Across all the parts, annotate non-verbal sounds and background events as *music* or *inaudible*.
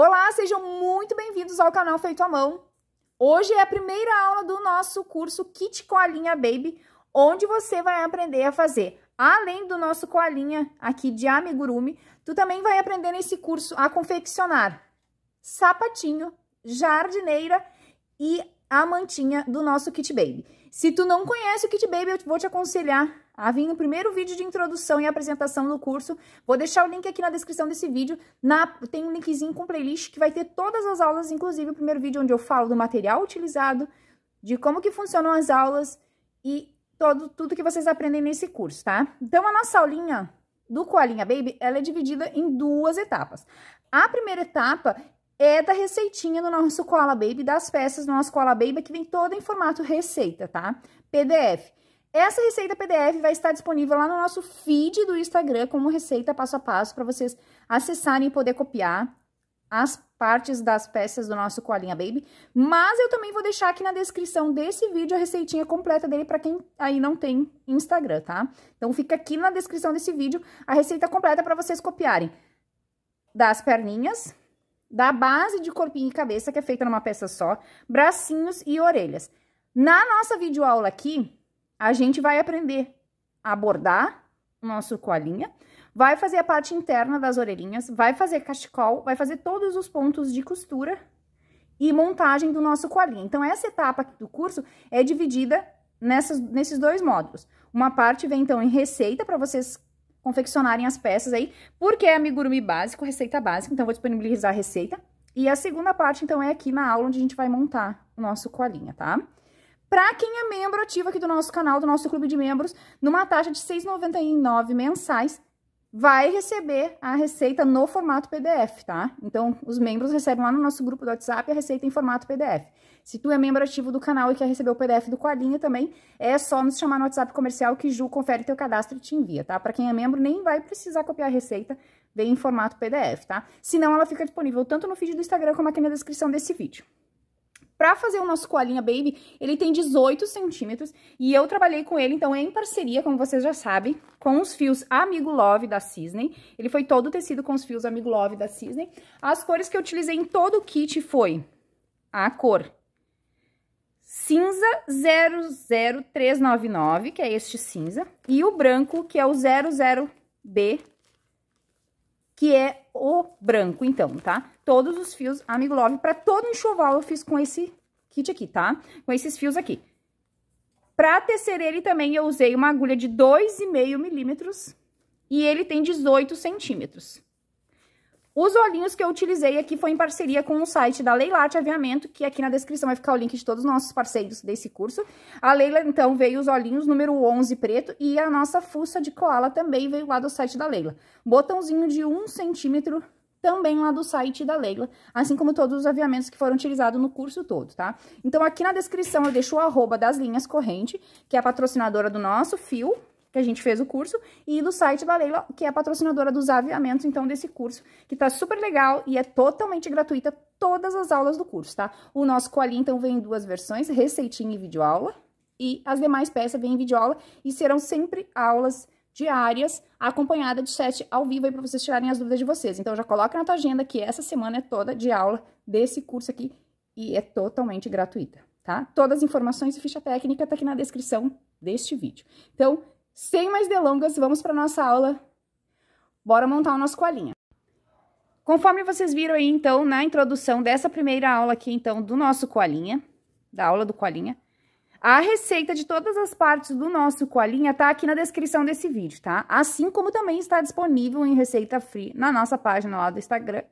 Olá, sejam muito bem-vindos ao canal Feito à Mão. Hoje é a primeira aula do nosso curso Kit Colinha Baby, onde você vai aprender a fazer, além do nosso colinha aqui de amigurumi, tu também vai aprender nesse curso a confeccionar sapatinho, jardineira e a mantinha do nosso Kit Baby. Se tu não conhece o Kit Baby, eu vou te aconselhar ah, vim no primeiro vídeo de introdução e apresentação do curso. Vou deixar o link aqui na descrição desse vídeo. Na, tem um linkzinho com playlist que vai ter todas as aulas, inclusive o primeiro vídeo onde eu falo do material utilizado, de como que funcionam as aulas e todo, tudo que vocês aprendem nesse curso, tá? Então, a nossa aulinha do Coalinha Baby, ela é dividida em duas etapas. A primeira etapa é da receitinha do nosso Koala Baby, das peças do nosso Koala Baby, que vem toda em formato receita, tá? PDF. Essa receita PDF vai estar disponível lá no nosso feed do Instagram como receita passo a passo para vocês acessarem e poder copiar as partes das peças do nosso Coalinha Baby, mas eu também vou deixar aqui na descrição desse vídeo a receitinha completa dele para quem aí não tem Instagram, tá? Então fica aqui na descrição desse vídeo a receita completa para vocês copiarem das perninhas, da base de corpinho e cabeça que é feita numa peça só, bracinhos e orelhas. Na nossa videoaula aqui, a gente vai aprender a bordar o nosso colinha, vai fazer a parte interna das orelhinhas, vai fazer cachecol, vai fazer todos os pontos de costura e montagem do nosso colinha. Então, essa etapa do curso é dividida nessas, nesses dois módulos. Uma parte vem, então, em receita, para vocês confeccionarem as peças aí, porque é amigurumi básico, receita básica, então, vou disponibilizar a receita. E a segunda parte, então, é aqui na aula, onde a gente vai montar o nosso colinha, tá? para quem é membro ativo aqui do nosso canal, do nosso clube de membros, numa taxa de R$ 6,99 mensais, vai receber a receita no formato PDF, tá? Então, os membros recebem lá no nosso grupo do WhatsApp a receita em formato PDF. Se tu é membro ativo do canal e quer receber o PDF do Coalinha também, é só nos chamar no WhatsApp comercial que Ju confere teu cadastro e te envia, tá? Para quem é membro, nem vai precisar copiar a receita, vem em formato PDF, tá? Senão, ela fica disponível tanto no feed do Instagram como aqui na descrição desse vídeo. Pra fazer o nosso coalinha baby, ele tem 18 centímetros e eu trabalhei com ele, então, em parceria, como vocês já sabem, com os fios Amigo Love da Cisne. Ele foi todo tecido com os fios Amigo Love da Cisne. As cores que eu utilizei em todo o kit foi a cor cinza 00399, que é este cinza, e o branco, que é o 00B que é o branco, então, tá? Todos os fios Amigo Love, pra todo enxoval eu fiz com esse kit aqui, tá? Com esses fios aqui. Pra tecer ele também eu usei uma agulha de 2,5 milímetros e ele tem 18 centímetros. Os olhinhos que eu utilizei aqui foi em parceria com o site da Leilate Aviamento, que aqui na descrição vai ficar o link de todos os nossos parceiros desse curso. A Leila, então, veio os olhinhos número 11 preto e a nossa fuça de koala também veio lá do site da Leila. Botãozinho de 1 centímetro também lá do site da Leila, assim como todos os aviamentos que foram utilizados no curso todo, tá? Então, aqui na descrição eu deixo o arroba das linhas corrente, que é a patrocinadora do nosso fio, que a gente fez o curso, e do site da Leila, que é patrocinadora dos aviamentos, então, desse curso, que tá super legal e é totalmente gratuita todas as aulas do curso, tá? O nosso colinho, então, vem em duas versões, receitinha e videoaula, e as demais peças vêm em videoaula e serão sempre aulas diárias, acompanhada de chat ao vivo aí para vocês tirarem as dúvidas de vocês. Então já coloca na tua agenda que essa semana é toda de aula desse curso aqui e é totalmente gratuita, tá? Todas as informações e ficha técnica tá aqui na descrição deste vídeo. Então, sem mais delongas, vamos para nossa aula. Bora montar o nosso colinha. Conforme vocês viram aí, então, na introdução dessa primeira aula aqui, então, do nosso colinha, da aula do colinha, a receita de todas as partes do nosso colinha tá aqui na descrição desse vídeo, tá? Assim como também está disponível em receita free na nossa página lá do Instagram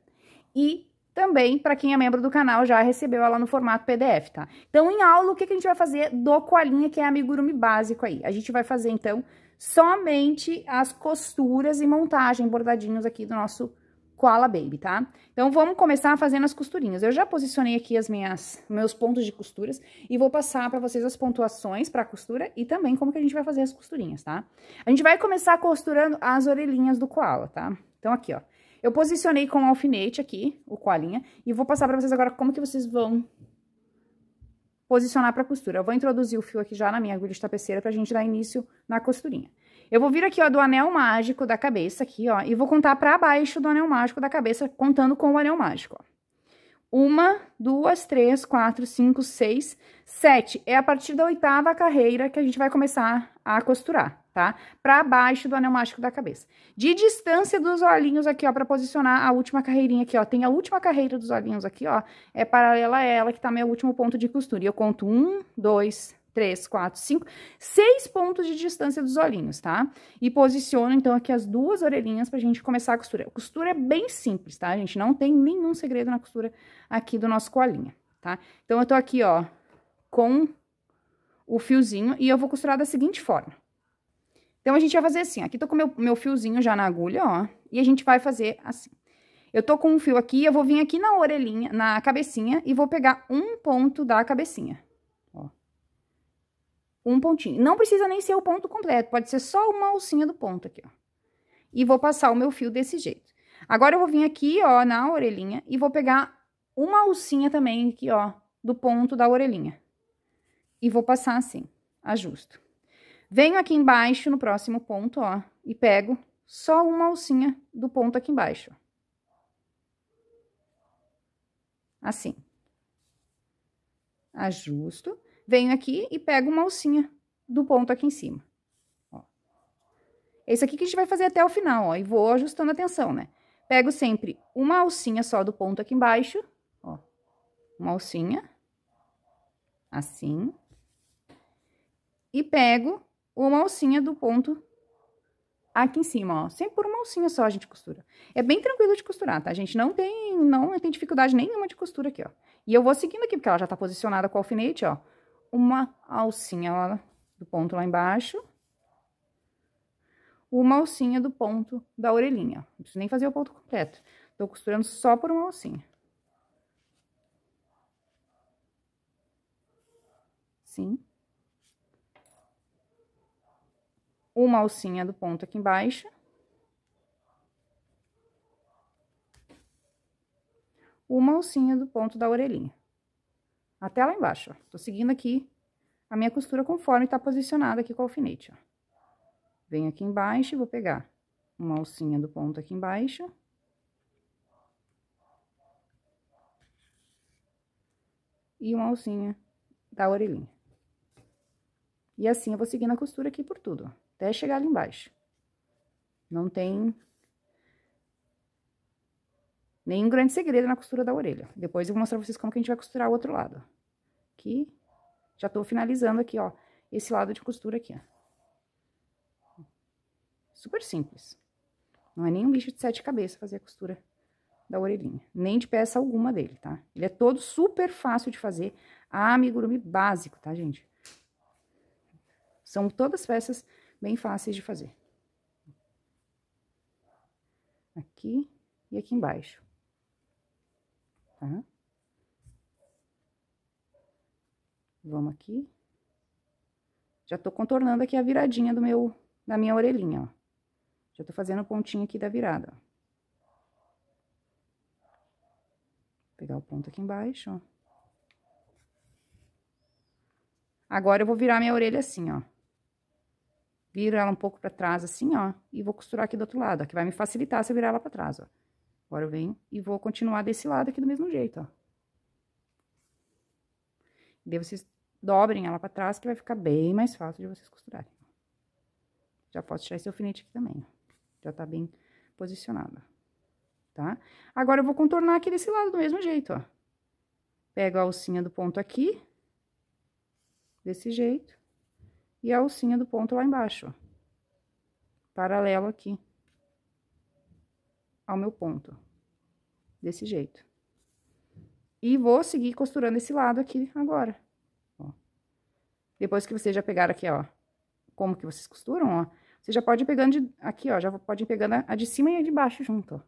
e também, para quem é membro do canal, já recebeu ela no formato PDF, tá? Então, em aula, o que, que a gente vai fazer do coalinha, que é amigurumi básico aí? A gente vai fazer, então, somente as costuras e montagem, bordadinhos aqui do nosso Koala Baby, tá? Então, vamos começar fazendo as costurinhas. Eu já posicionei aqui as minhas, meus pontos de costuras e vou passar para vocês as pontuações para costura e também como que a gente vai fazer as costurinhas, tá? A gente vai começar costurando as orelhinhas do koala, tá? Então, aqui, ó. Eu posicionei com o alfinete aqui, o colinha e vou passar pra vocês agora como que vocês vão posicionar pra costura. Eu vou introduzir o fio aqui já na minha agulha de tapeceira pra gente dar início na costurinha. Eu vou vir aqui, ó, do anel mágico da cabeça aqui, ó, e vou contar pra baixo do anel mágico da cabeça, contando com o anel mágico, ó. Uma, duas, três, quatro, cinco, seis, sete. É a partir da oitava carreira que a gente vai começar a costurar tá? Para baixo do anel mágico da cabeça. De distância dos olhinhos aqui, ó, para posicionar a última carreirinha aqui, ó. Tem a última carreira dos olhinhos aqui, ó. É paralela a ela, que tá meu último ponto de costura. E eu conto um, dois, três, quatro, cinco, seis pontos de distância dos olhinhos, tá? E posiciono, então, aqui as duas orelhinhas pra gente começar a costura. A costura é bem simples, tá, gente? Não tem nenhum segredo na costura aqui do nosso colinha, tá? Então, eu tô aqui, ó, com o fiozinho e eu vou costurar da seguinte forma. Então, a gente vai fazer assim, aqui tô com meu, meu fiozinho já na agulha, ó, e a gente vai fazer assim. Eu tô com um fio aqui, eu vou vir aqui na orelhinha, na cabecinha, e vou pegar um ponto da cabecinha, ó. Um pontinho. Não precisa nem ser o ponto completo, pode ser só uma alcinha do ponto aqui, ó. E vou passar o meu fio desse jeito. Agora, eu vou vir aqui, ó, na orelhinha, e vou pegar uma alcinha também aqui, ó, do ponto da orelhinha. E vou passar assim, ajusto. Venho aqui embaixo, no próximo ponto, ó, e pego só uma alcinha do ponto aqui embaixo. Assim. Ajusto. Venho aqui e pego uma alcinha do ponto aqui em cima. Ó. Esse aqui que a gente vai fazer até o final, ó, e vou ajustando a tensão, né? Pego sempre uma alcinha só do ponto aqui embaixo, ó. Uma alcinha. Assim. E pego uma alcinha do ponto aqui em cima, ó. Sempre por uma alcinha só a gente costura. É bem tranquilo de costurar, tá, gente? Não tem, não tem dificuldade nenhuma de costura aqui, ó. E eu vou seguindo aqui, porque ela já tá posicionada com o alfinete, ó. Uma alcinha lá do ponto lá embaixo. Uma alcinha do ponto da orelhinha, ó. Não preciso nem fazer o ponto completo. Tô costurando só por uma alcinha. Sim. uma alcinha do ponto aqui embaixo. Uma alcinha do ponto da orelhinha. Até lá embaixo, ó. Tô seguindo aqui a minha costura conforme tá posicionada aqui com o alfinete, ó. Venho aqui embaixo e vou pegar uma alcinha do ponto aqui embaixo. E uma alcinha da orelhinha. E assim eu vou seguindo a costura aqui por tudo, ó até chegar ali embaixo. Não tem nenhum grande segredo na costura da orelha. Depois eu vou mostrar pra vocês como que a gente vai costurar o outro lado. Aqui, já tô finalizando aqui, ó, esse lado de costura aqui, ó. Super simples. Não é nenhum bicho de sete cabeças fazer a costura da orelhinha, nem de peça alguma dele, tá? Ele é todo super fácil de fazer, amigurumi básico, tá, gente? São todas peças bem fáceis de fazer. Aqui e aqui embaixo. Tá? Vamos aqui. Já tô contornando aqui a viradinha do meu, da minha orelhinha, ó. Já tô fazendo o pontinho aqui da virada, ó. pegar o ponto aqui embaixo, ó. Agora, eu vou virar minha orelha assim, ó viro ela um pouco para trás assim, ó, e vou costurar aqui do outro lado, ó, que vai me facilitar se eu virar ela para trás, ó. Agora eu venho e vou continuar desse lado aqui do mesmo jeito, ó. E daí vocês dobrem ela para trás, que vai ficar bem mais fácil de vocês costurarem. Já posso tirar esse alfinete aqui também, ó. Já tá bem posicionada, tá? Agora eu vou contornar aqui desse lado do mesmo jeito, ó. Pego a alcinha do ponto aqui, desse jeito e a alcinha do ponto lá embaixo, paralelo aqui ao meu ponto, desse jeito. E vou seguir costurando esse lado aqui agora. Ó. Depois que vocês já pegaram aqui, ó, como que vocês costuram, ó, você já pode ir pegando de, aqui, ó, já pode ir pegando a de cima e a de baixo junto, ó.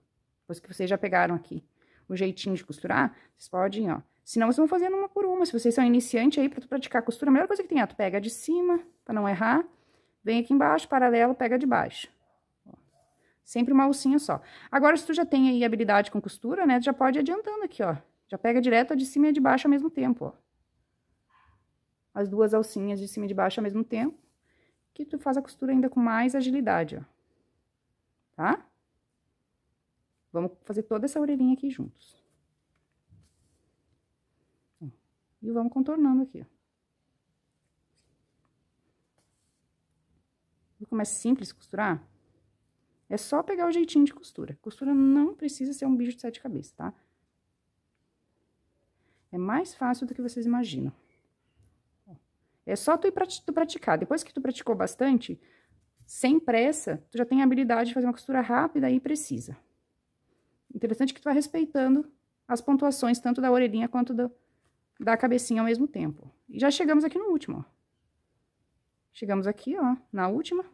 Depois que vocês já pegaram aqui o jeitinho de costurar, vocês podem, ó, Senão vocês vão fazendo uma por uma. Se vocês são iniciante aí, pra tu praticar costura, a melhor coisa que tem é tu pega de cima, pra não errar. Vem aqui embaixo, paralelo, pega de baixo. Sempre uma alcinha só. Agora, se tu já tem aí habilidade com costura, né, tu já pode ir adiantando aqui, ó. Já pega direto a de cima e a de baixo ao mesmo tempo, ó. As duas alcinhas de cima e de baixo ao mesmo tempo. Que tu faz a costura ainda com mais agilidade, ó. Tá? Vamos fazer toda essa orelhinha aqui juntos. E vamos contornando aqui, ó. como é simples costurar, é só pegar o jeitinho de costura. Costura não precisa ser um bicho de sete cabeças, tá? É mais fácil do que vocês imaginam. É só tu, ir tu praticar. Depois que tu praticou bastante, sem pressa, tu já tem a habilidade de fazer uma costura rápida e precisa. Interessante que tu vai respeitando as pontuações, tanto da orelhinha quanto do, da cabecinha ao mesmo tempo. E já chegamos aqui no último, ó. Chegamos aqui, ó, na última.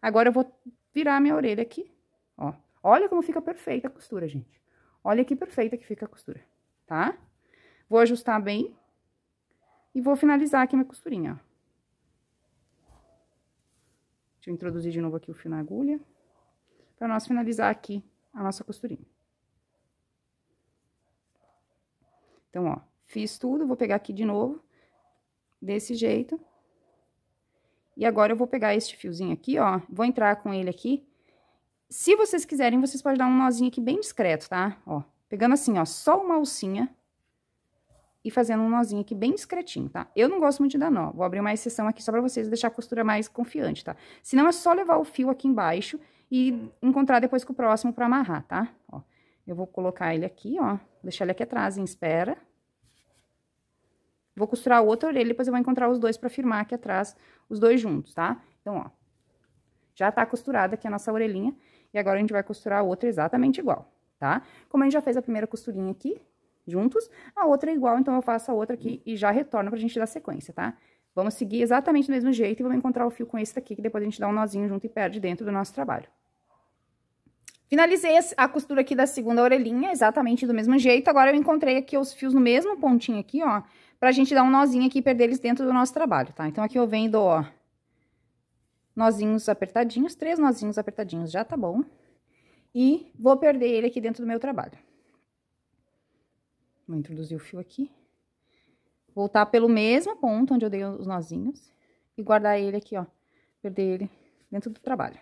Agora eu vou virar minha orelha aqui, ó. Olha como fica perfeita a costura, gente. Olha que perfeita que fica a costura, tá? Vou ajustar bem e vou finalizar aqui minha costurinha, ó. Deixa eu introduzir de novo aqui o fio na agulha, para nós finalizar aqui a nossa costurinha. Então, ó, Fiz tudo, vou pegar aqui de novo, desse jeito. E agora eu vou pegar este fiozinho aqui, ó, vou entrar com ele aqui. Se vocês quiserem, vocês podem dar um nozinho aqui bem discreto, tá? Ó, pegando assim, ó, só uma alcinha e fazendo um nozinho aqui bem discretinho, tá? Eu não gosto muito de dar nó, vou abrir uma exceção aqui só pra vocês deixar a costura mais confiante, tá? Senão é só levar o fio aqui embaixo e encontrar depois com o próximo pra amarrar, tá? Ó, eu vou colocar ele aqui, ó, deixar ele aqui atrás em espera. Vou costurar outra orelha, depois eu vou encontrar os dois pra firmar aqui atrás, os dois juntos, tá? Então, ó, já tá costurada aqui a nossa orelhinha, e agora a gente vai costurar a outra exatamente igual, tá? Como a gente já fez a primeira costurinha aqui, juntos, a outra é igual, então eu faço a outra aqui e já retorno pra gente dar sequência, tá? Vamos seguir exatamente do mesmo jeito e vamos encontrar o fio com esse daqui, que depois a gente dá um nozinho junto e perde dentro do nosso trabalho. Finalizei a costura aqui da segunda orelhinha, exatamente do mesmo jeito. Agora, eu encontrei aqui os fios no mesmo pontinho aqui, ó pra gente dar um nozinho aqui e perder eles dentro do nosso trabalho, tá? Então, aqui eu venho do, ó, nozinhos apertadinhos, três nozinhos apertadinhos já tá bom. E vou perder ele aqui dentro do meu trabalho. Vou introduzir o fio aqui. Voltar pelo mesmo ponto onde eu dei os nozinhos. E guardar ele aqui, ó. Perder ele dentro do trabalho.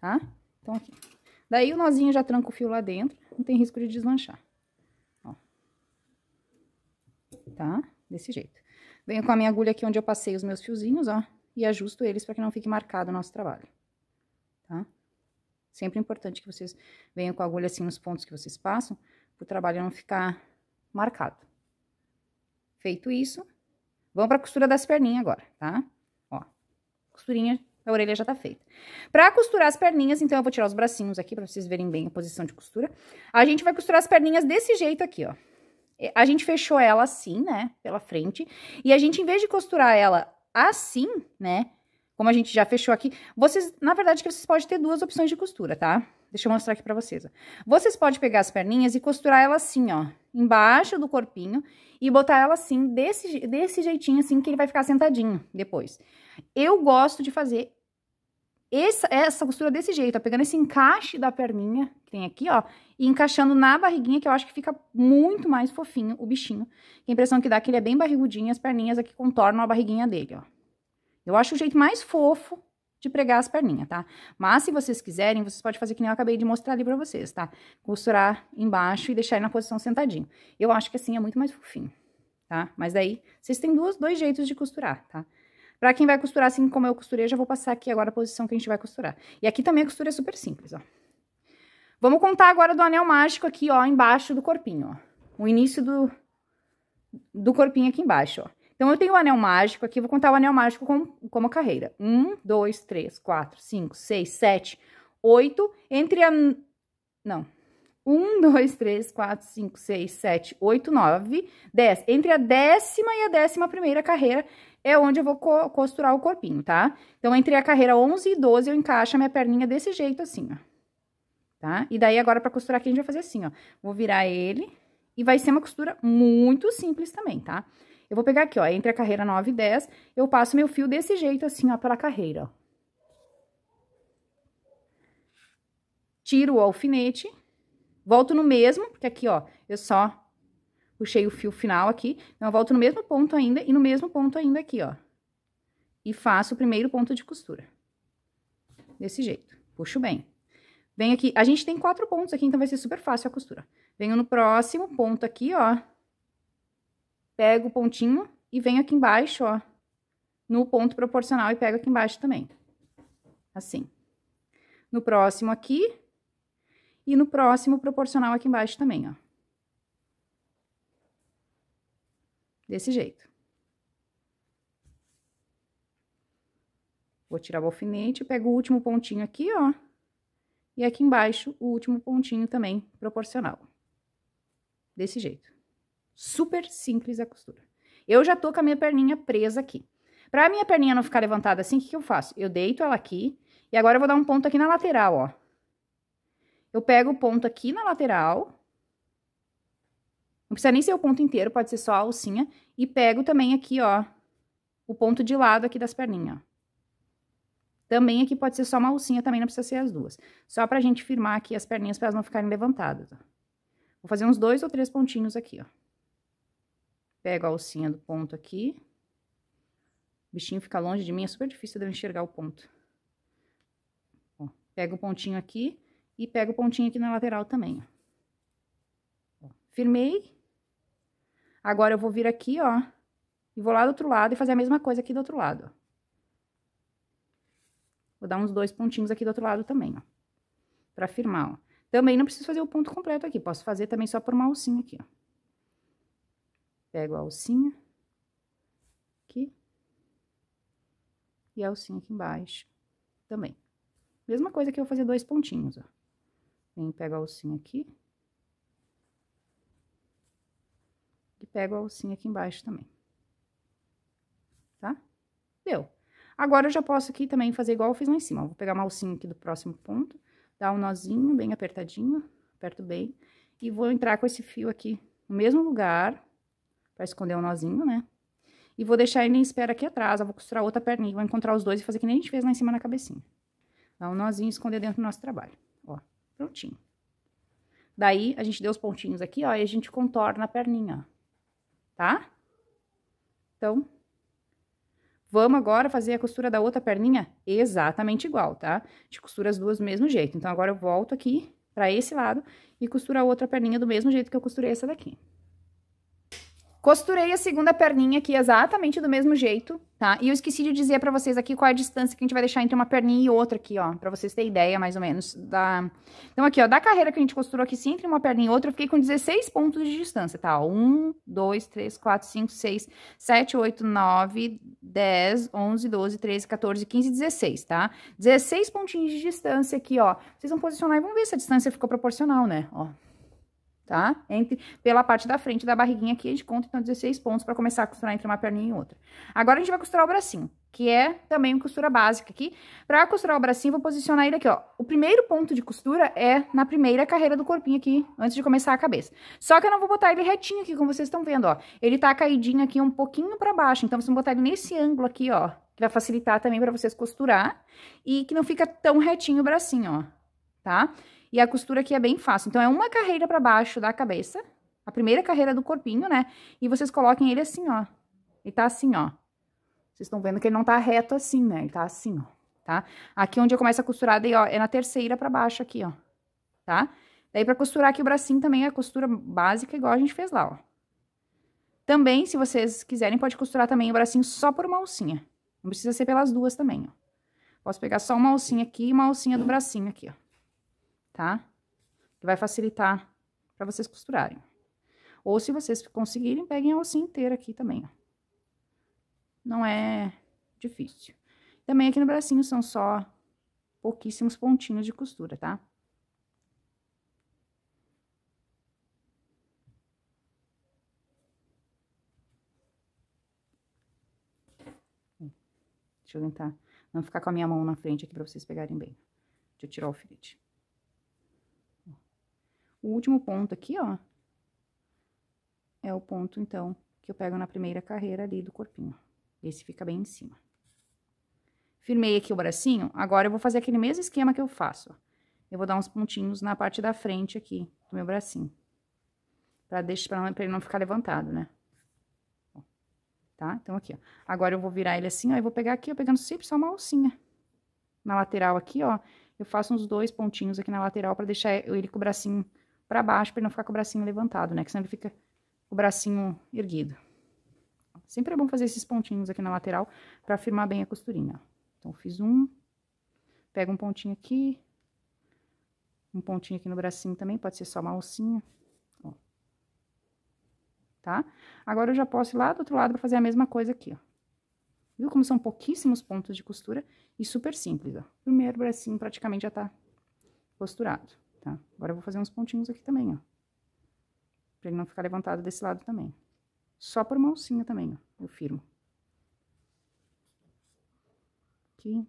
Tá? Então, aqui. Daí, o nozinho já tranca o fio lá dentro. Não tem risco de deslanchar tá? Desse jeito. Venho com a minha agulha aqui onde eu passei os meus fiozinhos, ó, e ajusto eles para que não fique marcado o nosso trabalho, tá? Sempre importante que vocês venham com a agulha assim nos pontos que vocês passam, para o trabalho não ficar marcado. Feito isso, vamos para a costura das perninhas agora, tá? Ó, costurinha a orelha já tá feita. Pra costurar as perninhas, então eu vou tirar os bracinhos aqui pra vocês verem bem a posição de costura. A gente vai costurar as perninhas desse jeito aqui, ó. É, a gente fechou ela assim, né? Pela frente. E a gente, em vez de costurar ela assim, né? Como a gente já fechou aqui, vocês, na verdade, que vocês podem ter duas opções de costura, tá? Deixa eu mostrar aqui pra vocês. Ó. Vocês podem pegar as perninhas e costurar ela assim, ó, embaixo do corpinho e botar ela assim, desse, desse jeitinho assim, que ele vai ficar sentadinho depois. Eu gosto de fazer essa, essa costura desse jeito, ó, pegando esse encaixe da perninha, que tem aqui, ó, e encaixando na barriguinha, que eu acho que fica muito mais fofinho o bichinho. A impressão que dá é que ele é bem barrigudinho, as perninhas aqui contornam a barriguinha dele, ó. Eu acho o jeito mais fofo de pregar as perninhas, tá? Mas se vocês quiserem, vocês podem fazer que nem eu acabei de mostrar ali pra vocês, tá? Costurar embaixo e deixar ele na posição sentadinho. Eu acho que assim é muito mais fofinho, tá? Mas daí, vocês têm duas, dois jeitos de costurar, tá? Para quem vai costurar assim como eu costurei, já vou passar aqui agora a posição que a gente vai costurar. E aqui também a costura é super simples, ó. Vamos contar agora do anel mágico aqui, ó, embaixo do corpinho, ó. O início do, do corpinho aqui embaixo, ó. Então, eu tenho o anel mágico aqui, vou contar o anel mágico como, como a carreira. Um, dois, três, quatro, cinco, seis, sete, oito. Entre a... Não. Um, *laughs* dois, três, quatro, cinco, seis, sete, oito, nove, dez. Entre a décima e a décima primeira carreira, é onde eu vou co costurar o corpinho, tá? Então, entre a carreira 11 e 12, eu encaixo a minha perninha desse jeito, assim, ó. Tá? E daí, agora, pra costurar aqui, a gente vai fazer assim, ó. Vou virar ele e vai ser uma costura muito simples também, tá? Eu vou pegar aqui, ó, entre a carreira 9 e 10, eu passo meu fio desse jeito, assim, ó, pela carreira, ó. Tiro o alfinete, volto no mesmo, porque aqui, ó, eu só puxei o fio final aqui, então eu volto no mesmo ponto ainda e no mesmo ponto ainda aqui, ó. E faço o primeiro ponto de costura. Desse jeito. Puxo bem. Venho aqui, a gente tem quatro pontos aqui, então vai ser super fácil a costura. Venho no próximo ponto aqui, ó. Pego o pontinho e venho aqui embaixo, ó. No ponto proporcional e pego aqui embaixo também. Assim. No próximo aqui. E no próximo proporcional aqui embaixo também, ó. desse jeito. Vou tirar o alfinete, pego o último pontinho aqui, ó. E aqui embaixo, o último pontinho também proporcional. Desse jeito. Super simples a costura. Eu já tô com a minha perninha presa aqui. Pra minha perninha não ficar levantada assim, o que, que eu faço? Eu deito ela aqui, e agora eu vou dar um ponto aqui na lateral, ó. Eu pego o ponto aqui na lateral, não precisa nem ser o ponto inteiro, pode ser só a alcinha. E pego também aqui, ó, o ponto de lado aqui das perninhas, ó. Também aqui pode ser só uma alcinha, também não precisa ser as duas. Só pra gente firmar aqui as perninhas pra elas não ficarem levantadas, ó. Vou fazer uns dois ou três pontinhos aqui, ó. Pego a alcinha do ponto aqui. O bichinho fica longe de mim, é super difícil de eu enxergar o ponto. Ó, pego o pontinho aqui e pego o pontinho aqui na lateral também, ó. Firmei, Agora eu vou vir aqui, ó, e vou lá do outro lado e fazer a mesma coisa aqui do outro lado, ó. Vou dar uns dois pontinhos aqui do outro lado também, ó, pra firmar, ó. Também não preciso fazer o ponto completo aqui, posso fazer também só por uma alcinha aqui, ó. Pego a alcinha, aqui, e a alcinha aqui embaixo também. Mesma coisa que eu vou fazer dois pontinhos, ó. Vem, pego a alcinha aqui, pego a alcinha aqui embaixo também. Tá? Deu. Agora, eu já posso aqui também fazer igual eu fiz lá em cima. vou pegar uma alcinha aqui do próximo ponto, dar um nozinho bem apertadinho, aperto bem, e vou entrar com esse fio aqui no mesmo lugar, pra esconder o um nozinho, né? E vou deixar ele em espera aqui atrás, eu vou costurar outra perninha, vou encontrar os dois e fazer que nem a gente fez lá em cima na cabecinha. Dar um nozinho e esconder dentro do nosso trabalho. Ó, prontinho. Daí, a gente deu os pontinhos aqui, ó, e a gente contorna a perninha, ó tá? Então, vamos agora fazer a costura da outra perninha exatamente igual, tá? A gente costura as duas do mesmo jeito. Então, agora eu volto aqui pra esse lado e costuro a outra perninha do mesmo jeito que eu costurei essa daqui. Costurei a segunda perninha aqui exatamente do mesmo jeito, tá? E eu esqueci de dizer pra vocês aqui qual é a distância que a gente vai deixar entre uma perninha e outra aqui, ó. Pra vocês terem ideia, mais ou menos, da... Então, aqui, ó, da carreira que a gente costurou aqui, sim, entre uma perninha e outra, eu fiquei com 16 pontos de distância, tá? 1, 2, 3, 4, 5, 6, 7, 8, 9, 10, 11, 12, 13, 14, 15, 16, tá? 16 pontinhos de distância aqui, ó. Vocês vão posicionar e vão ver se a distância ficou proporcional, né? Ó, tá? Entre, pela parte da frente da barriguinha aqui, a gente conta, então, 16 pontos para começar a costurar entre uma perninha e outra. Agora, a gente vai costurar o bracinho, que é também uma costura básica aqui. Para costurar o bracinho, vou posicionar ele aqui, ó. O primeiro ponto de costura é na primeira carreira do corpinho aqui, antes de começar a cabeça. Só que eu não vou botar ele retinho aqui, como vocês estão vendo, ó. Ele tá caidinho aqui um pouquinho para baixo, então, vocês vão botar ele nesse ângulo aqui, ó. Que vai facilitar também para vocês costurar e que não fica tão retinho o bracinho, ó, tá? E a costura aqui é bem fácil. Então, é uma carreira para baixo da cabeça, a primeira carreira do corpinho, né? E vocês coloquem ele assim, ó. Ele tá assim, ó. Vocês estão vendo que ele não tá reto assim, né? Ele tá assim, ó, tá? Aqui onde eu começo a costurar, daí, ó, é na terceira para baixo aqui, ó, tá? Daí, pra costurar aqui o bracinho também é a costura básica, igual a gente fez lá, ó. Também, se vocês quiserem, pode costurar também o bracinho só por uma alcinha. Não precisa ser pelas duas também, ó. Posso pegar só uma alcinha aqui e uma alcinha do bracinho aqui, ó tá? Que vai facilitar para vocês costurarem. Ou se vocês conseguirem, peguem a alcinha inteira aqui também, ó. Não é difícil. Também aqui no bracinho são só pouquíssimos pontinhos de costura, tá? Hum, deixa eu tentar não ficar com a minha mão na frente aqui para vocês pegarem bem. Deixa eu tirar o alfinete. O último ponto aqui, ó, é o ponto, então, que eu pego na primeira carreira ali do corpinho. Esse fica bem em cima. Firmei aqui o bracinho, agora eu vou fazer aquele mesmo esquema que eu faço, ó. Eu vou dar uns pontinhos na parte da frente aqui do meu bracinho. Pra, deixar, pra, não, pra ele não ficar levantado, né? tá? Então, aqui, ó. Agora eu vou virar ele assim, ó, e vou pegar aqui, ó, pegando sempre só uma alcinha. Na lateral aqui, ó, eu faço uns dois pontinhos aqui na lateral pra deixar ele com o bracinho para baixo para não ficar com o bracinho levantado, né? Que sempre fica o bracinho erguido. Sempre é bom fazer esses pontinhos aqui na lateral para firmar bem a costurinha. Então, fiz um, pega um pontinho aqui, um pontinho aqui no bracinho também, pode ser só uma alcinha, ó. Tá? Agora, eu já posso ir lá do outro lado para fazer a mesma coisa aqui, ó. Viu como são pouquíssimos pontos de costura e super simples, ó. Primeiro bracinho praticamente já tá costurado tá? Agora eu vou fazer uns pontinhos aqui também, ó. Pra ele não ficar levantado desse lado também. Só por uma alcinha também, ó, eu firmo. Aqui.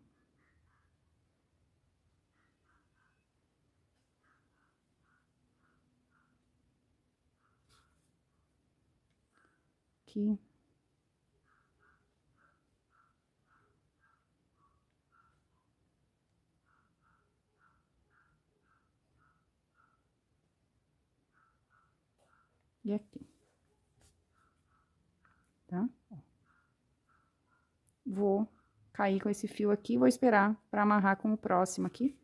Aqui. e aqui. Tá? Vou cair com esse fio aqui, vou esperar para amarrar com o próximo aqui.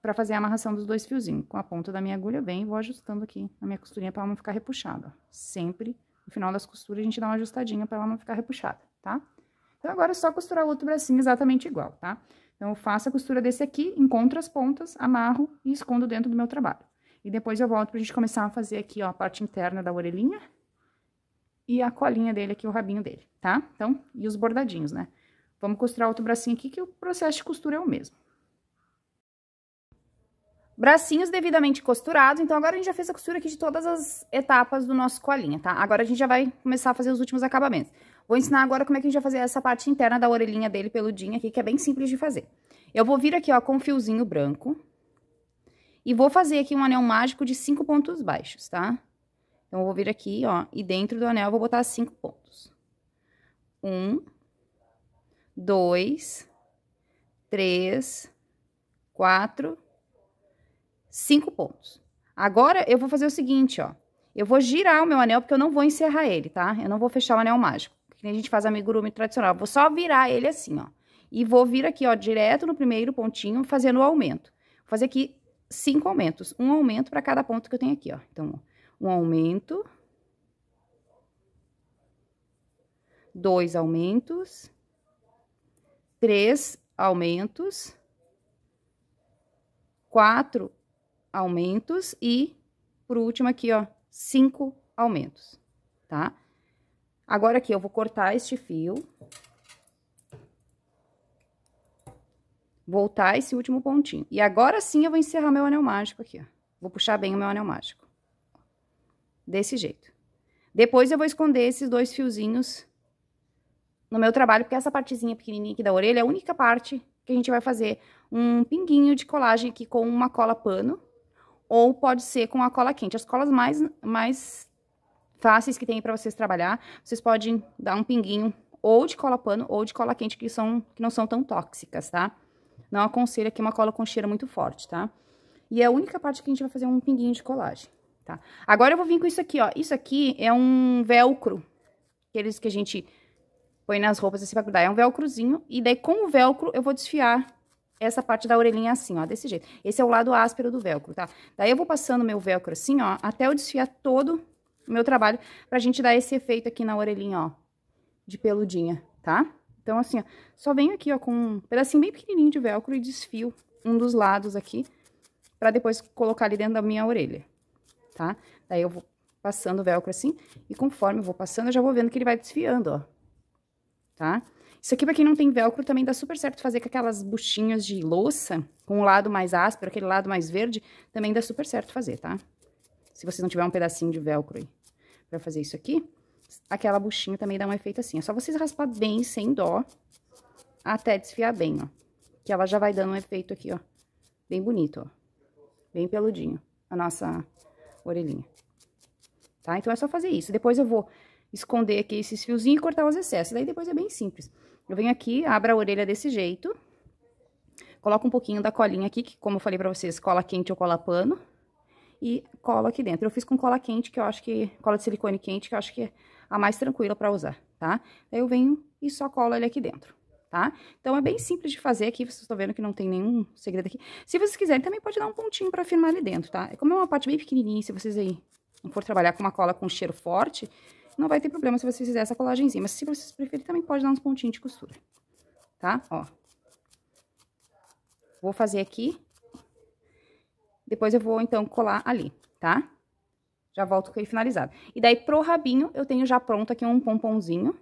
para fazer a amarração dos dois fiozinhos. Com a ponta da minha agulha, bem, vou ajustando aqui a minha costurinha para ela não ficar repuxada. Sempre, no final das costuras, a gente dá uma ajustadinha para ela não ficar repuxada, tá? Então, agora é só costurar o outro bracinho exatamente igual, tá? Então, eu faço a costura desse aqui, encontro as pontas, amarro e escondo dentro do meu trabalho. E depois eu volto pra gente começar a fazer aqui, ó, a parte interna da orelhinha. E a colinha dele aqui, o rabinho dele, tá? Então, e os bordadinhos, né? Vamos costurar outro bracinho aqui, que o processo de costura é o mesmo. Bracinhos devidamente costurados, então agora a gente já fez a costura aqui de todas as etapas do nosso colinha, tá? Agora a gente já vai começar a fazer os últimos acabamentos. Vou ensinar agora como é que a gente vai fazer essa parte interna da orelhinha dele peludinha aqui, que é bem simples de fazer. Eu vou vir aqui, ó, com um fiozinho branco, e vou fazer aqui um anel mágico de cinco pontos baixos, tá? Então, eu vou vir aqui, ó, e dentro do anel eu vou botar cinco pontos. Um, dois, três, quatro, cinco pontos. Agora, eu vou fazer o seguinte, ó. Eu vou girar o meu anel, porque eu não vou encerrar ele, tá? Eu não vou fechar o anel mágico, que nem a gente faz amigurumi tradicional. Eu vou só virar ele assim, ó. E vou vir aqui, ó, direto no primeiro pontinho, fazendo o aumento. Vou fazer aqui cinco aumentos. Um aumento para cada ponto que eu tenho aqui, ó. Então, um aumento. Dois aumentos. Três aumentos. Quatro aumentos. E, por último aqui, ó, cinco aumentos, tá? Agora aqui, eu vou cortar este fio. voltar esse último pontinho. E agora sim eu vou encerrar meu anel mágico aqui, ó. Vou puxar bem o meu anel mágico. Desse jeito. Depois eu vou esconder esses dois fiozinhos no meu trabalho, porque essa partezinha pequenininha aqui da orelha é a única parte que a gente vai fazer um pinguinho de colagem aqui com uma cola pano, ou pode ser com a cola quente. As colas mais, mais fáceis que tem para vocês trabalhar, vocês podem dar um pinguinho ou de cola pano ou de cola quente, que, são, que não são tão tóxicas, tá? Não aconselho aqui uma cola com cheiro muito forte, tá? E é a única parte que a gente vai fazer um pinguinho de colagem, tá? Agora eu vou vir com isso aqui, ó. Isso aqui é um velcro, aqueles que a gente põe nas roupas assim pra grudar. É um velcrozinho, e daí com o velcro eu vou desfiar essa parte da orelhinha assim, ó, desse jeito. Esse é o lado áspero do velcro, tá? Daí eu vou passando meu velcro assim, ó, até eu desfiar todo o meu trabalho, pra gente dar esse efeito aqui na orelhinha, ó, de peludinha, tá? Então, assim, ó, só venho aqui, ó, com um pedacinho bem pequenininho de velcro e desfio um dos lados aqui, pra depois colocar ali dentro da minha orelha, tá? Daí eu vou passando o velcro assim, e conforme eu vou passando, eu já vou vendo que ele vai desfiando, ó, tá? Isso aqui, pra quem não tem velcro, também dá super certo fazer com aquelas buchinhas de louça, com o lado mais áspero, aquele lado mais verde, também dá super certo fazer, tá? Se vocês não tiver um pedacinho de velcro aí. Pra fazer isso aqui, aquela buchinha também dá um efeito assim. É só vocês raspar bem, sem dó, até desfiar bem, ó. Que ela já vai dando um efeito aqui, ó. Bem bonito, ó. Bem peludinho a nossa orelhinha. Tá? Então, é só fazer isso. Depois eu vou esconder aqui esses fiozinhos e cortar os excessos. Daí, depois é bem simples. Eu venho aqui, abro a orelha desse jeito. Coloco um pouquinho da colinha aqui, que como eu falei pra vocês, cola quente ou cola pano. E cola aqui dentro. Eu fiz com cola quente, que eu acho que... Cola de silicone quente, que eu acho que é a mais tranquila para usar, tá? Aí eu venho e só colo ele aqui dentro, tá? Então, é bem simples de fazer aqui, vocês estão vendo que não tem nenhum segredo aqui. Se vocês quiserem, também pode dar um pontinho para firmar ali dentro, tá? Como é uma parte bem pequenininha, se vocês aí não for trabalhar com uma cola com cheiro forte, não vai ter problema se vocês fizerem essa colagemzinha. Mas se vocês preferirem, também pode dar uns pontinhos de costura, tá? Ó. Vou fazer aqui. Depois eu vou, então, colar ali, tá? Já volto com ele finalizado. E daí, pro rabinho, eu tenho já pronto aqui um pomponzinho.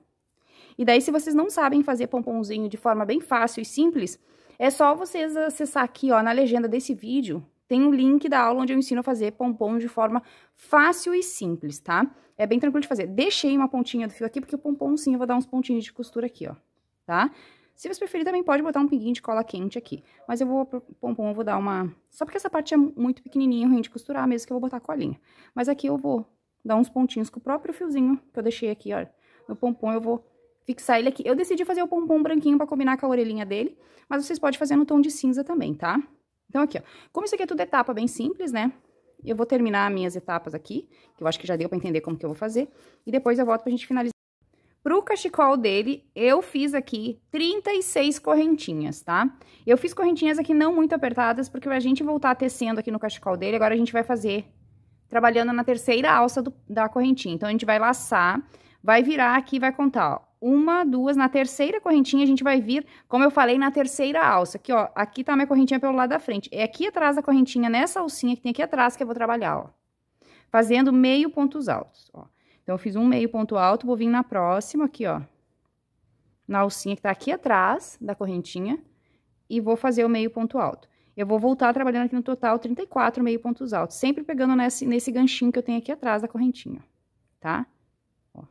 E daí, se vocês não sabem fazer pomponzinho de forma bem fácil e simples, é só vocês acessar aqui, ó, na legenda desse vídeo, tem um link da aula onde eu ensino a fazer pompom de forma fácil e simples, tá? É bem tranquilo de fazer. Deixei uma pontinha do fio aqui, porque o pompom sim, eu vou dar uns pontinhos de costura aqui, ó, tá? Tá? Se você preferir, também pode botar um pinguinho de cola quente aqui. Mas eu vou pro pompom, eu vou dar uma... Só porque essa parte é muito pequenininha, ruim de costurar mesmo, que eu vou botar colinha. Mas aqui eu vou dar uns pontinhos com o próprio fiozinho que eu deixei aqui, ó No pompom eu vou fixar ele aqui. Eu decidi fazer o pompom branquinho pra combinar com a orelhinha dele, mas vocês podem fazer no tom de cinza também, tá? Então aqui, ó. Como isso aqui é tudo etapa bem simples, né? Eu vou terminar minhas etapas aqui, que eu acho que já deu pra entender como que eu vou fazer. E depois eu volto pra gente finalizar. Pro cachecol dele, eu fiz aqui 36 correntinhas, tá? Eu fiz correntinhas aqui não muito apertadas, porque a gente voltar tecendo aqui no cachecol dele, agora a gente vai fazer trabalhando na terceira alça do, da correntinha. Então, a gente vai laçar, vai virar aqui vai contar, ó. Uma, duas, na terceira correntinha a gente vai vir, como eu falei, na terceira alça. Aqui, ó, aqui tá minha correntinha pelo lado da frente. É aqui atrás da correntinha, nessa alcinha que tem aqui atrás que eu vou trabalhar, ó. Fazendo meio pontos altos, ó. Então, eu fiz um meio ponto alto, vou vir na próxima aqui, ó. Na alcinha que tá aqui atrás da correntinha. E vou fazer o meio ponto alto. Eu vou voltar trabalhando aqui no total 34 meio pontos altos. Sempre pegando nesse, nesse ganchinho que eu tenho aqui atrás da correntinha, tá? Ó.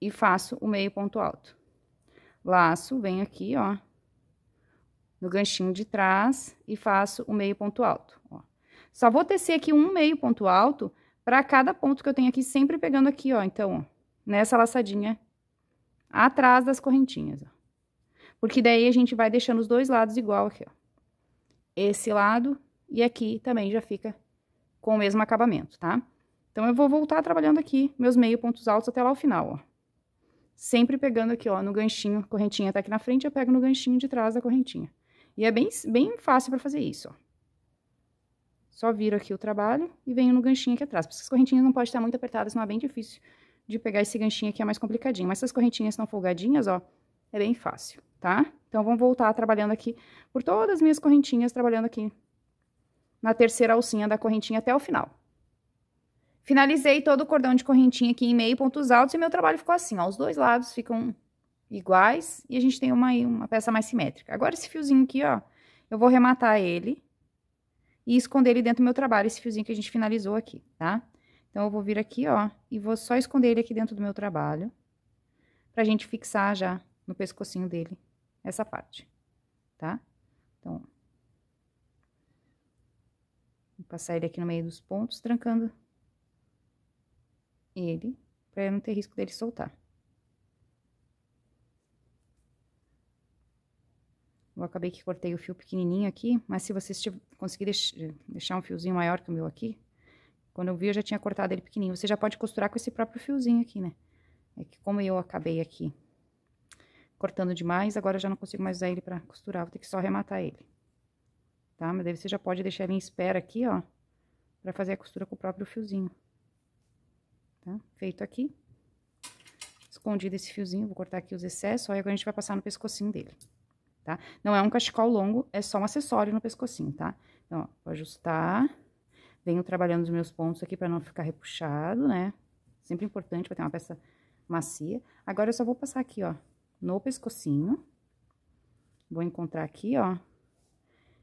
E faço o meio ponto alto. Laço, venho aqui, ó. No ganchinho de trás e faço o meio ponto alto, ó. Só vou tecer aqui um meio ponto alto para cada ponto que eu tenho aqui, sempre pegando aqui, ó, então, ó, nessa laçadinha atrás das correntinhas, ó. Porque daí a gente vai deixando os dois lados igual aqui, ó. Esse lado e aqui também já fica com o mesmo acabamento, tá? Então, eu vou voltar trabalhando aqui meus meio pontos altos até lá o final, ó. Sempre pegando aqui, ó, no ganchinho, correntinha tá aqui na frente, eu pego no ganchinho de trás da correntinha. E é bem, bem fácil para fazer isso, ó. Só viro aqui o trabalho e venho no ganchinho aqui atrás. Porque essas correntinhas não podem estar muito apertadas, senão é bem difícil de pegar esse ganchinho aqui, é mais complicadinho. Mas essas correntinhas estão folgadinhas, ó, é bem fácil, tá? Então, vamos voltar trabalhando aqui por todas as minhas correntinhas, trabalhando aqui na terceira alcinha da correntinha até o final. Finalizei todo o cordão de correntinha aqui em meio, pontos altos, e meu trabalho ficou assim, ó, os dois lados ficam iguais, e a gente tem uma, uma peça mais simétrica. Agora, esse fiozinho aqui, ó, eu vou rematar ele e esconder ele dentro do meu trabalho, esse fiozinho que a gente finalizou aqui, tá? Então, eu vou vir aqui, ó, e vou só esconder ele aqui dentro do meu trabalho, pra gente fixar já no pescocinho dele essa parte, tá? Então, vou passar ele aqui no meio dos pontos, trancando ele, pra não ter risco dele soltar. Eu acabei que cortei o fio pequenininho aqui, mas se vocês conseguirem deixar um fiozinho maior que o meu aqui, quando eu vi, eu já tinha cortado ele pequenininho. Você já pode costurar com esse próprio fiozinho aqui, né? É que como eu acabei aqui cortando demais, agora eu já não consigo mais usar ele pra costurar, vou ter que só arrematar ele. Tá? Mas daí você já pode deixar ele em espera aqui, ó, pra fazer a costura com o próprio fiozinho. Tá? Feito aqui. Escondido esse fiozinho, vou cortar aqui os excessos, ó, e agora a gente vai passar no pescocinho dele tá? Não é um cachecol longo, é só um acessório no pescocinho, tá? Então, ó, vou ajustar. Venho trabalhando os meus pontos aqui pra não ficar repuxado, né? Sempre importante pra ter uma peça macia. Agora, eu só vou passar aqui, ó, no pescocinho. Vou encontrar aqui, ó.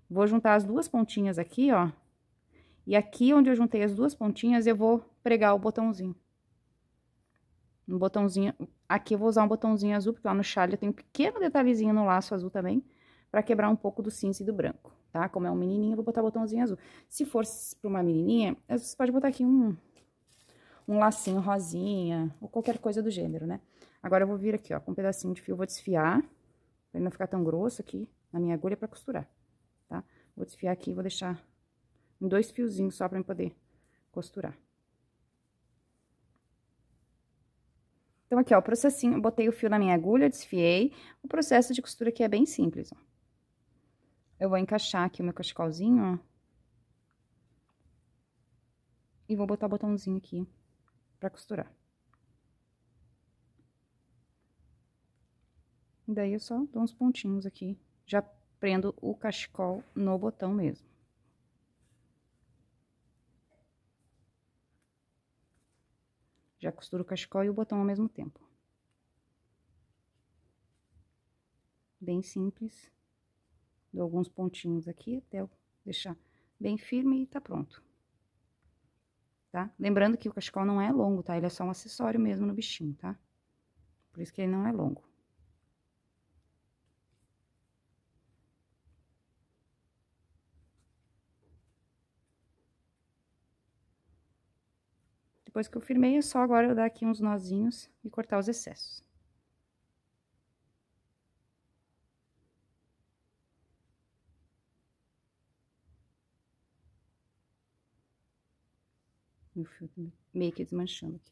Vou juntar as duas pontinhas aqui, ó. E aqui, onde eu juntei as duas pontinhas, eu vou pregar o botãozinho um botãozinho, aqui eu vou usar um botãozinho azul, porque lá no chale eu tenho um pequeno detalhezinho no laço azul também, pra quebrar um pouco do cinza e do branco, tá? Como é um menininho, eu vou botar botãozinho azul. Se for pra uma menininha, é, você pode botar aqui um, um lacinho rosinha, ou qualquer coisa do gênero, né? Agora, eu vou vir aqui, ó, com um pedacinho de fio, vou desfiar, pra ele não ficar tão grosso aqui, na minha agulha, pra costurar, tá? Vou desfiar aqui, vou deixar em dois fiozinhos só pra eu poder costurar. Então, aqui, ó, o processinho, botei o fio na minha agulha, desfiei. O processo de costura aqui é bem simples, ó. Eu vou encaixar aqui o meu cachecolzinho, ó. E vou botar o botãozinho aqui pra costurar. E daí, eu só dou uns pontinhos aqui. Já prendo o cachecol no botão mesmo. Já costuro o cachecol e o botão ao mesmo tempo. Bem simples. Dou alguns pontinhos aqui até eu deixar bem firme e tá pronto. Tá? Lembrando que o cachecol não é longo, tá? Ele é só um acessório mesmo no bichinho, tá? Por isso que ele não é longo. Depois que eu firmei, é só agora eu dar aqui uns nozinhos e cortar os excessos. Meu fio meio que desmanchando aqui.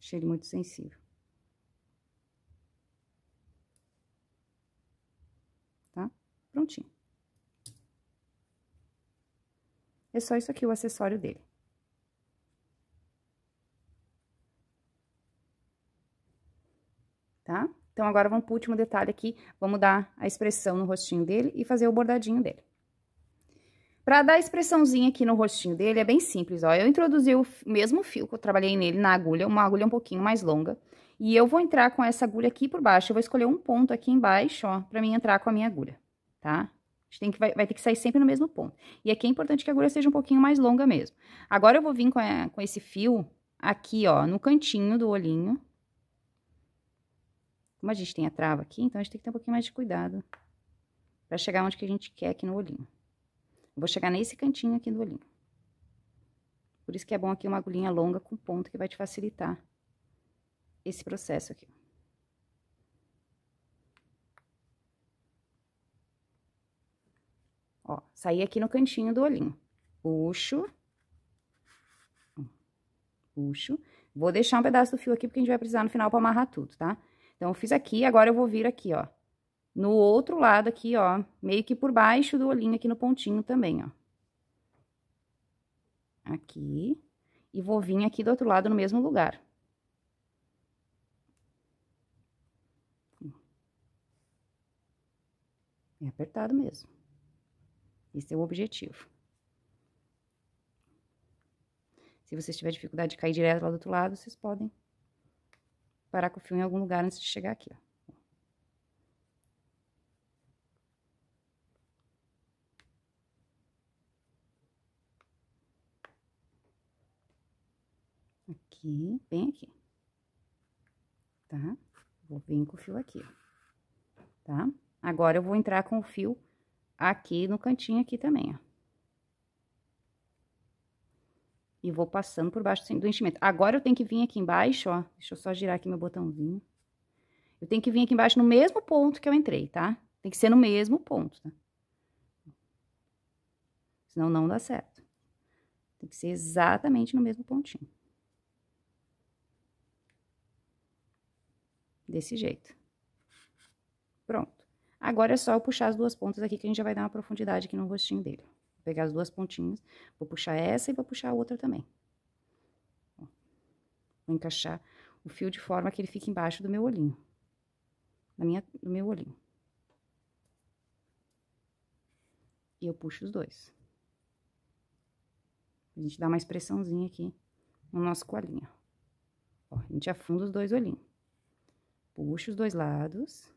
Achei ele muito sensível. Tá? Prontinho. É só isso aqui o acessório dele. Então, agora vamos para o último detalhe aqui, vamos dar a expressão no rostinho dele e fazer o bordadinho dele. Para dar a expressãozinha aqui no rostinho dele, é bem simples, ó. Eu introduzi o mesmo fio que eu trabalhei nele na agulha, uma agulha um pouquinho mais longa. E eu vou entrar com essa agulha aqui por baixo, eu vou escolher um ponto aqui embaixo, ó, pra mim entrar com a minha agulha, tá? A gente tem que, vai, vai, ter que sair sempre no mesmo ponto. E aqui é importante que a agulha seja um pouquinho mais longa mesmo. Agora, eu vou vir com, a, com esse fio aqui, ó, no cantinho do olhinho, como a gente tem a trava aqui, então a gente tem que ter um pouquinho mais de cuidado para chegar onde que a gente quer aqui no olhinho. Eu vou chegar nesse cantinho aqui do olhinho. Por isso que é bom aqui uma agulhinha longa com ponto que vai te facilitar esse processo aqui. Ó, saí aqui no cantinho do olhinho. Puxo. Puxo. Vou deixar um pedaço do fio aqui, porque a gente vai precisar no final para amarrar tudo, tá? Então, eu fiz aqui, agora eu vou vir aqui, ó. No outro lado aqui, ó, meio que por baixo do olhinho aqui no pontinho também, ó. Aqui. E vou vir aqui do outro lado no mesmo lugar. É apertado mesmo. Esse é o objetivo. Se vocês tiverem dificuldade de cair direto lá do outro lado, vocês podem parar com o fio em algum lugar antes de chegar aqui, ó. Aqui, bem aqui. Tá? Vou vir com o fio aqui, ó. Tá? Agora, eu vou entrar com o fio aqui no cantinho aqui também, ó. E vou passando por baixo assim, do enchimento. Agora eu tenho que vir aqui embaixo, ó. Deixa eu só girar aqui meu botãozinho. Eu tenho que vir aqui embaixo no mesmo ponto que eu entrei, tá? Tem que ser no mesmo ponto, tá? Senão não dá certo. Tem que ser exatamente no mesmo pontinho. Desse jeito. Pronto. Agora é só eu puxar as duas pontas aqui que a gente já vai dar uma profundidade aqui no rostinho dele pegar as duas pontinhas, vou puxar essa e vou puxar a outra também. Vou encaixar o fio de forma que ele fique embaixo do meu olhinho, da minha, do meu olhinho. E eu puxo os dois. A gente dá uma expressãozinha aqui no nosso colinho. Ó, a gente afunda os dois olhinhos. Puxa os dois lados.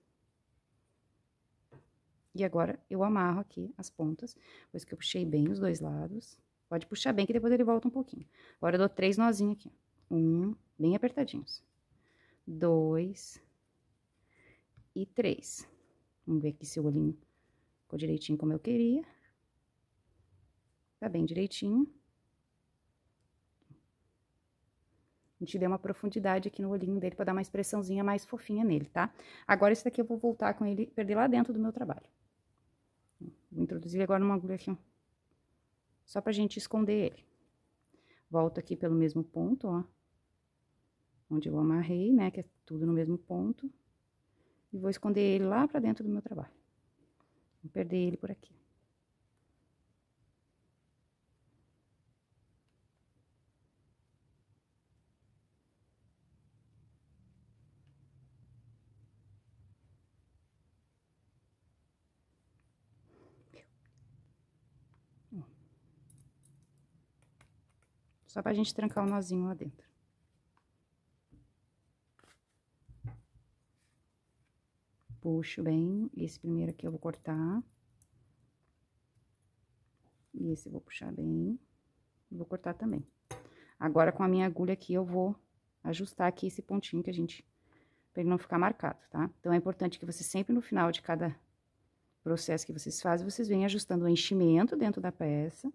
E agora, eu amarro aqui as pontas, pois que eu puxei bem os dois lados. Pode puxar bem, que depois ele volta um pouquinho. Agora, eu dou três nozinhos aqui, ó. Um, bem apertadinhos. Dois. E três. Vamos ver aqui se o olhinho ficou direitinho como eu queria. Tá bem direitinho. A gente deu uma profundidade aqui no olhinho dele para dar uma expressãozinha mais fofinha nele, tá? Agora, esse daqui eu vou voltar com ele, perder lá dentro do meu trabalho. Vou introduzir ele agora numa agulha aqui, ó. Só pra gente esconder ele. Volto aqui pelo mesmo ponto, ó. Onde eu amarrei, né, que é tudo no mesmo ponto. E vou esconder ele lá pra dentro do meu trabalho. Vou perder ele por aqui. Só pra gente trancar o nozinho lá dentro. Puxo bem, esse primeiro aqui eu vou cortar. E esse eu vou puxar bem. Vou cortar também. Agora, com a minha agulha aqui, eu vou ajustar aqui esse pontinho que a gente... Pra ele não ficar marcado, tá? Então, é importante que você sempre no final de cada processo que vocês fazem, vocês venham ajustando o enchimento dentro da peça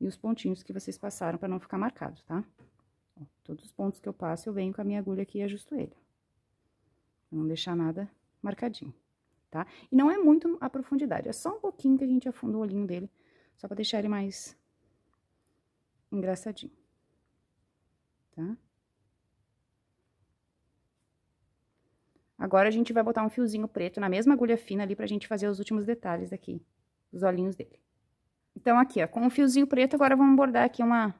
e os pontinhos que vocês passaram para não ficar marcado, tá? Ó, todos os pontos que eu passo, eu venho com a minha agulha aqui e ajusto ele. Pra não deixar nada marcadinho, tá? E não é muito a profundidade, é só um pouquinho que a gente afunda o olhinho dele, só pra deixar ele mais engraçadinho, tá? Agora, a gente vai botar um fiozinho preto na mesma agulha fina ali pra gente fazer os últimos detalhes aqui, os olhinhos dele. Então, aqui, ó, com um fiozinho preto, agora vamos bordar aqui uma,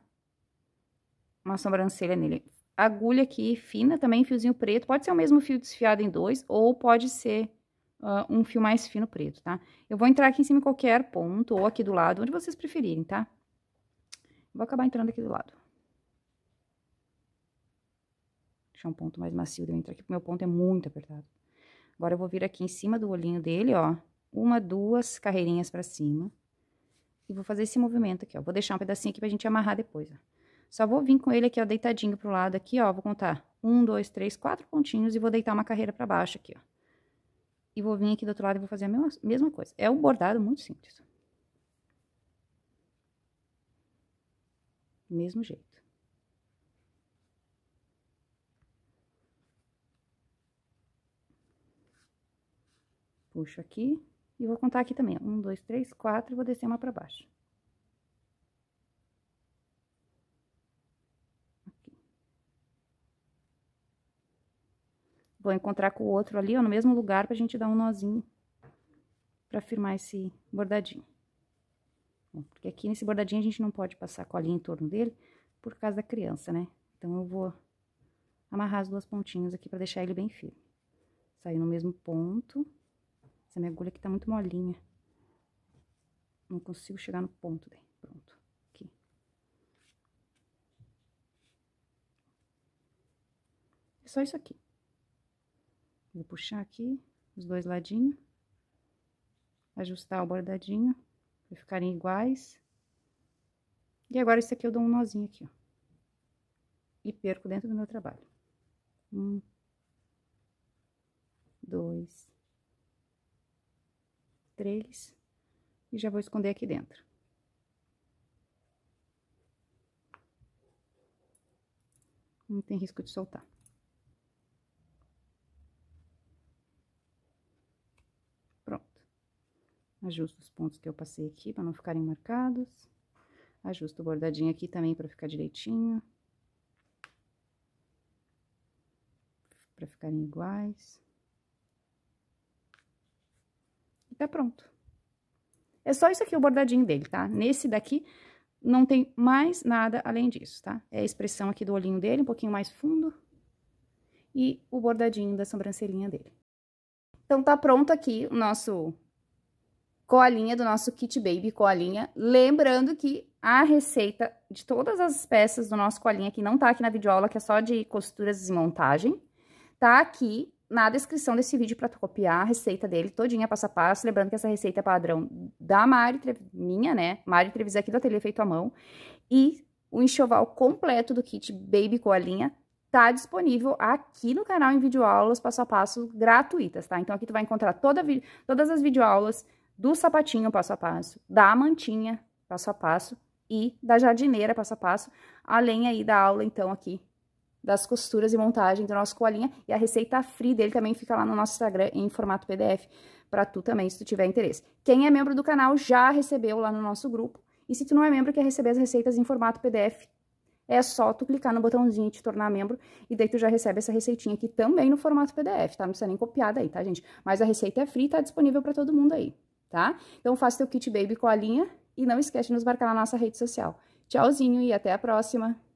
uma sobrancelha nele. Agulha aqui fina, também fiozinho preto, pode ser o mesmo fio desfiado em dois, ou pode ser uh, um fio mais fino preto, tá? Eu vou entrar aqui em cima em qualquer ponto, ou aqui do lado, onde vocês preferirem, tá? Vou acabar entrando aqui do lado. Deixar um ponto mais macio de eu entrar aqui, porque meu ponto é muito apertado. Agora, eu vou vir aqui em cima do olhinho dele, ó, uma, duas carreirinhas pra cima e vou fazer esse movimento aqui, ó. Vou deixar um pedacinho aqui pra gente amarrar depois, ó. Só vou vir com ele aqui, ó, deitadinho pro lado aqui, ó. Vou contar um, dois, três, quatro pontinhos e vou deitar uma carreira pra baixo aqui, ó. E vou vir aqui do outro lado e vou fazer a mesma, mesma coisa. É um bordado muito simples. Mesmo jeito. Puxo aqui, e vou contar aqui também, um, dois, três, quatro, vou descer uma pra baixo. Aqui. Vou encontrar com o outro ali, ó, no mesmo lugar, pra gente dar um nozinho pra firmar esse bordadinho. Bom, porque aqui nesse bordadinho a gente não pode passar colinha em torno dele, por causa da criança, né? Então, eu vou amarrar as duas pontinhas aqui pra deixar ele bem firme. Sair no mesmo ponto... Essa minha agulha aqui tá muito molinha. Não consigo chegar no ponto dele. Pronto. Aqui. É só isso aqui. Vou puxar aqui os dois ladinhos. Ajustar o bordadinho Pra ficarem iguais. E agora isso aqui eu dou um nozinho aqui, ó. E perco dentro do meu trabalho. Um. Dois três e já vou esconder aqui dentro. Não tem risco de soltar. Pronto. Ajusto os pontos que eu passei aqui para não ficarem marcados. Ajusto o bordadinho aqui também para ficar direitinho. Para ficarem iguais. tá pronto. É só isso aqui o bordadinho dele, tá? Nesse daqui não tem mais nada além disso, tá? É a expressão aqui do olhinho dele, um pouquinho mais fundo. E o bordadinho da sobrancelhinha dele. Então, tá pronto aqui o nosso colinha do nosso Kit Baby colinha. Lembrando que a receita de todas as peças do nosso colinha, que não tá aqui na videoaula, que é só de costuras e montagem, tá aqui na descrição desse vídeo para tu copiar a receita dele todinha, passo a passo. Lembrando que essa receita é padrão da Mari, minha, né? Mari Trevis aqui do Ateliê Feito à Mão. E o enxoval completo do kit Baby Coalinha tá disponível aqui no canal em videoaulas passo a passo gratuitas, tá? Então aqui tu vai encontrar toda, todas as videoaulas do sapatinho passo a passo, da mantinha passo a passo e da jardineira passo a passo, além aí da aula, então, aqui das costuras e montagem do nosso colinha. E a receita free dele também fica lá no nosso Instagram em formato PDF para tu também, se tu tiver interesse. Quem é membro do canal já recebeu lá no nosso grupo. E se tu não é membro e quer receber as receitas em formato PDF, é só tu clicar no botãozinho de te tornar membro e daí tu já recebe essa receitinha aqui também no formato PDF, tá? Não precisa nem copiar daí, tá, gente? Mas a receita é free, tá disponível para todo mundo aí, tá? Então faça teu kit baby colinha e não esquece de nos marcar na nossa rede social. Tchauzinho e até a próxima!